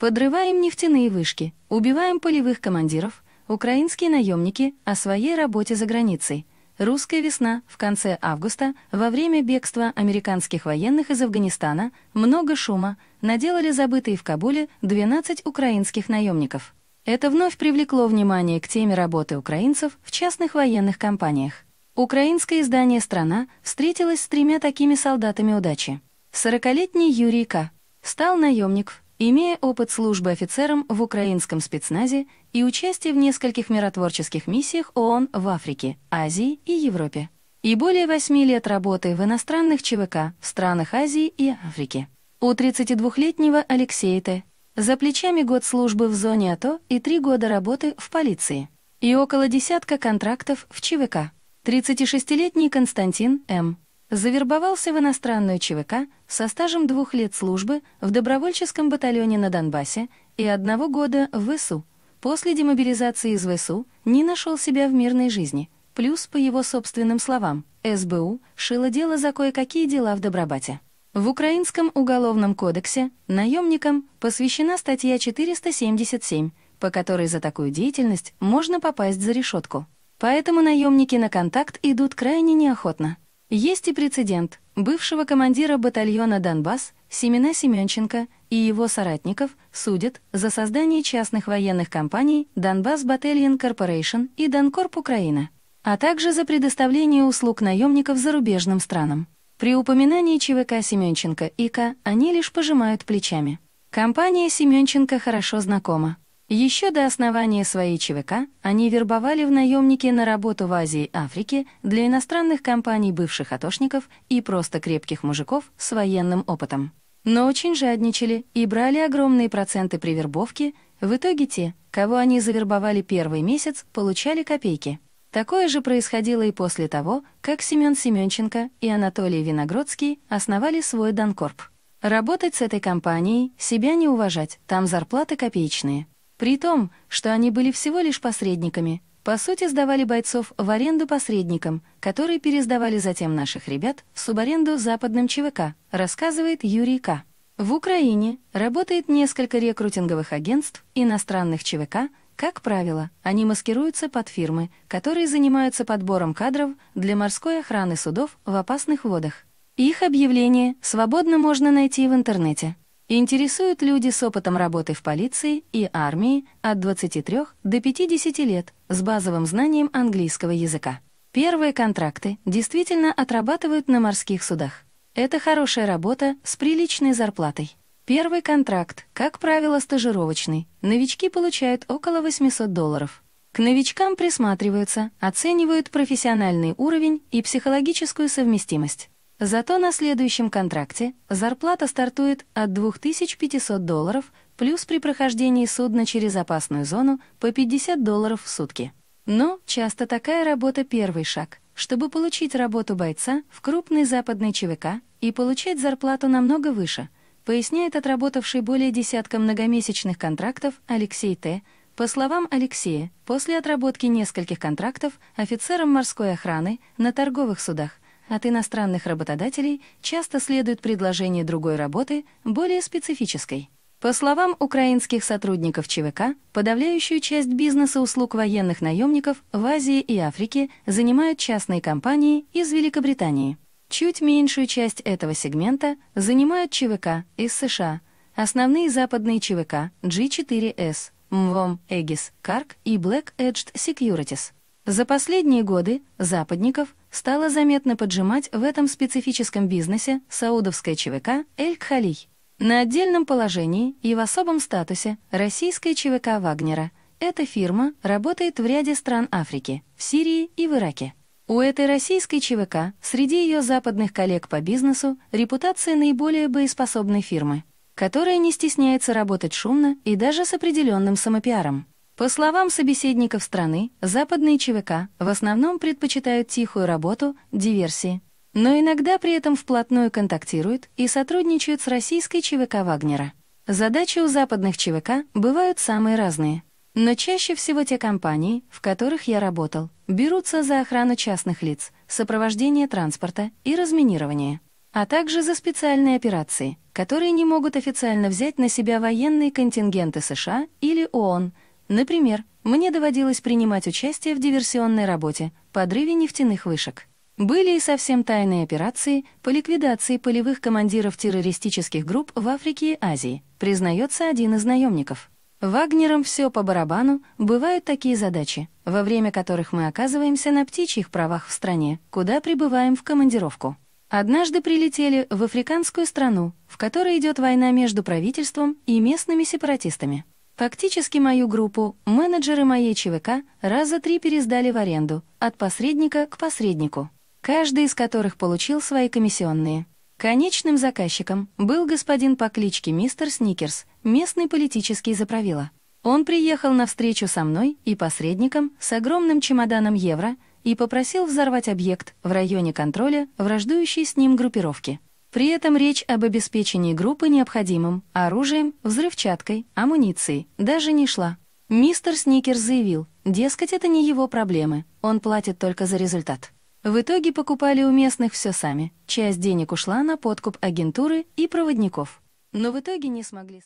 Подрываем нефтяные вышки, убиваем полевых командиров, украинские наемники о своей работе за границей. Русская весна в конце августа, во время бегства американских военных из Афганистана, много шума, наделали забытые в Кабуле 12 украинских наемников. Это вновь привлекло внимание к теме работы украинцев в частных военных компаниях. Украинское издание «Страна» встретилось с тремя такими солдатами удачи. 40-летний Юрий К. стал наемник Имея опыт службы офицером в украинском спецназе и участие в нескольких миротворческих миссиях ООН в Африке, Азии и Европе, и более 8 лет работы в иностранных ЧВК в странах Азии и Африки. У 32-летнего Алексея Т. за плечами год службы в зоне АТО и три года работы в полиции и около десятка контрактов в ЧВК. 36-летний Константин М Завербовался в иностранную ЧВК со стажем двух лет службы в добровольческом батальоне на Донбассе и одного года в ВСУ. После демобилизации из ВСУ не нашел себя в мирной жизни. Плюс, по его собственным словам, СБУ шило дело за кое-какие дела в Добробате. В Украинском уголовном кодексе наемникам посвящена статья 477, по которой за такую деятельность можно попасть за решетку. Поэтому наемники на контакт идут крайне неохотно. Есть и прецедент бывшего командира батальона «Донбасс» Семена Семенченко и его соратников судят за создание частных военных компаний «Донбасс Батальон Корпорейшн и «Донкорп Украина», а также за предоставление услуг наемников зарубежным странам. При упоминании ЧВК Семенченко и К они лишь пожимают плечами. Компания Семенченко хорошо знакома. Еще до основания своей ЧВК они вербовали в наемники на работу в Азии и Африке для иностранных компаний бывших атошников и просто крепких мужиков с военным опытом. Но очень жадничали и брали огромные проценты при вербовке, в итоге те, кого они завербовали первый месяц, получали копейки. Такое же происходило и после того, как Семен Семёнченко и Анатолий Виноградский основали свой Донкорп. Работать с этой компанией, себя не уважать, там зарплаты копеечные. При том, что они были всего лишь посредниками, по сути сдавали бойцов в аренду посредникам, которые пересдавали затем наших ребят в субаренду западным ЧВК, рассказывает Юрий К. В Украине работает несколько рекрутинговых агентств иностранных ЧВК, как правило, они маскируются под фирмы, которые занимаются подбором кадров для морской охраны судов в опасных водах. Их объявления свободно можно найти в интернете. Интересуют люди с опытом работы в полиции и армии от 23 до 50 лет с базовым знанием английского языка. Первые контракты действительно отрабатывают на морских судах. Это хорошая работа с приличной зарплатой. Первый контракт, как правило, стажировочный. Новички получают около 800 долларов. К новичкам присматриваются, оценивают профессиональный уровень и психологическую совместимость. Зато на следующем контракте зарплата стартует от 2500 долларов плюс при прохождении судна через опасную зону по 50 долларов в сутки. Но часто такая работа первый шаг, чтобы получить работу бойца в крупной западной ЧВК и получать зарплату намного выше, поясняет отработавший более десятка многомесячных контрактов Алексей Т. По словам Алексея, после отработки нескольких контрактов офицером морской охраны на торговых судах от иностранных работодателей часто следует предложение другой работы, более специфической. По словам украинских сотрудников ЧВК, подавляющую часть бизнеса услуг военных наемников в Азии и Африке занимают частные компании из Великобритании. Чуть меньшую часть этого сегмента занимают ЧВК из США, основные западные ЧВК G4S, МВОМ, Aegis, CARC и Black Edged Securities. За последние годы западников стала заметно поджимать в этом специфическом бизнесе саудовская ЧВК «Эль-Кхалий». На отдельном положении и в особом статусе российская ЧВК «Вагнера». Эта фирма работает в ряде стран Африки, в Сирии и в Ираке. У этой российской ЧВК среди ее западных коллег по бизнесу репутация наиболее боеспособной фирмы, которая не стесняется работать шумно и даже с определенным самопиаром. По словам собеседников страны, западные ЧВК в основном предпочитают тихую работу, диверсии, но иногда при этом вплотную контактируют и сотрудничают с российской ЧВК «Вагнера». Задачи у западных ЧВК бывают самые разные, но чаще всего те компании, в которых я работал, берутся за охрану частных лиц, сопровождение транспорта и разминирование, а также за специальные операции, которые не могут официально взять на себя военные контингенты США или ООН – Например, мне доводилось принимать участие в диверсионной работе, подрыве нефтяных вышек. Были и совсем тайные операции по ликвидации полевых командиров террористических групп в Африке и Азии, признается один из наемников. Вагнером все по барабану, бывают такие задачи, во время которых мы оказываемся на птичьих правах в стране, куда прибываем в командировку. Однажды прилетели в африканскую страну, в которой идет война между правительством и местными сепаратистами. Фактически мою группу менеджеры моей ЧВК раза три пересдали в аренду, от посредника к посреднику, каждый из которых получил свои комиссионные. Конечным заказчиком был господин по кличке мистер Сникерс, местный политический заправила. Он приехал на встречу со мной и посредником с огромным чемоданом евро и попросил взорвать объект в районе контроля враждующей с ним группировки. При этом речь об обеспечении группы необходимым оружием, взрывчаткой, амуницией даже не шла. Мистер Сникерс заявил, дескать, это не его проблемы, он платит только за результат. В итоге покупали у местных все сами, часть денег ушла на подкуп агентуры и проводников. Но в итоге не смогли...